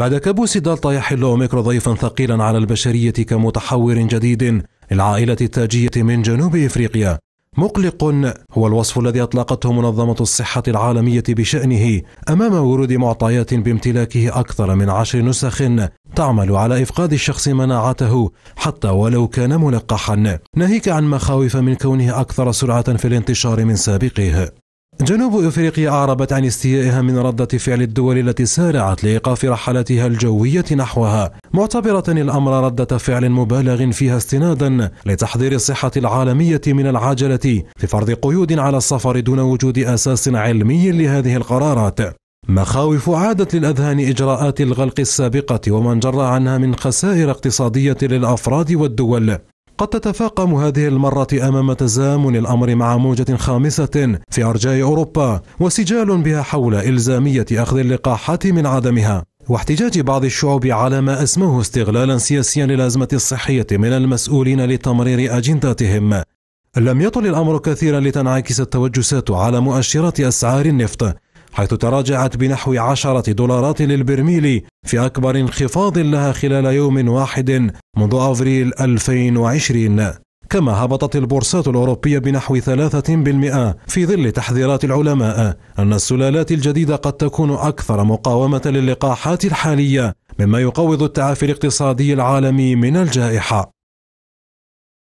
بعد كابوس دلتا يحل أوميكرا ضيفا ثقيلا على البشرية كمتحور جديد للعائلة التاجية من جنوب إفريقيا مقلق هو الوصف الذي أطلقته منظمة الصحة العالمية بشأنه أمام ورود معطيات بامتلاكه أكثر من عشر نسخ تعمل على إفقاد الشخص مناعته حتى ولو كان ملقحا ناهيك عن مخاوف من كونه أكثر سرعة في الانتشار من سابقه جنوب افريقيا اعربت عن استيائها من رده فعل الدول التي سارعت لايقاف رحلاتها الجويه نحوها، معتبره الامر رده فعل مبالغ فيها استنادا لتحضير الصحه العالميه من العجله في فرض قيود على السفر دون وجود اساس علمي لهذه القرارات. مخاوف عادت للاذهان اجراءات الغلق السابقه وما انجر عنها من خسائر اقتصاديه للافراد والدول قد تتفاقم هذه المرة أمام تزامن الأمر مع موجة خامسة في أرجاء أوروبا وسجال بها حول إلزامية أخذ اللقاحات من عدمها واحتجاج بعض الشعوب على ما اسموه استغلالا سياسيا للازمه الصحيه من المسؤولين لتمرير اجنداتهم لم يطل الامر كثيرا لتنعكس التوجسات على مؤشرات اسعار النفط حيث تراجعت بنحو عشرة دولارات للبرميل في أكبر انخفاض لها خلال يوم واحد منذ أفريل 2020 كما هبطت البورصات الأوروبية بنحو 3% في ظل تحذيرات العلماء أن السلالات الجديدة قد تكون أكثر مقاومة للقاحات الحالية مما يقوض التعافي الاقتصادي العالمي من الجائحة